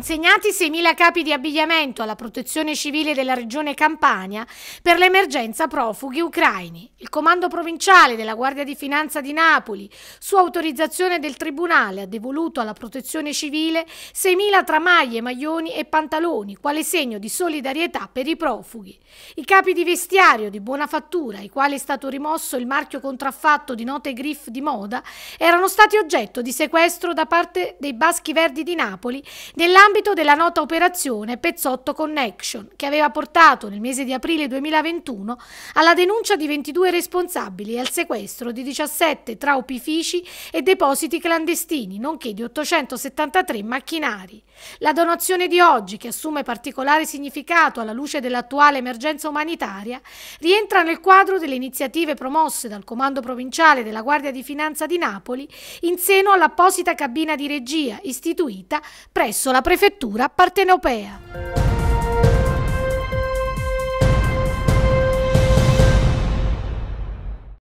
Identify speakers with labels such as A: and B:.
A: Consegnati 6.000 capi di abbigliamento alla protezione civile della regione Campania per l'emergenza profughi ucraini. Il comando provinciale della Guardia di Finanza di Napoli, su autorizzazione del Tribunale, ha devoluto alla protezione civile 6.000 tramaglie, maglioni e pantaloni, quale segno di solidarietà per i profughi. I capi di vestiario di buona fattura, ai quali è stato rimosso il marchio contraffatto di note griff di moda, erano stati oggetto di sequestro da parte dei Baschi Verdi di Napoli nell'ambito nell'ambito della nota operazione Pezzotto Connection, che aveva portato nel mese di aprile 2021 alla denuncia di 22 responsabili e al sequestro di 17 opifici e depositi clandestini, nonché di 873 macchinari. La donazione di oggi, che assume particolare significato alla luce dell'attuale emergenza umanitaria, rientra nel quadro delle iniziative promosse dal Comando Provinciale della Guardia di Finanza di Napoli in seno all'apposita cabina di regia istituita presso la Prefettura prefettura partenopea.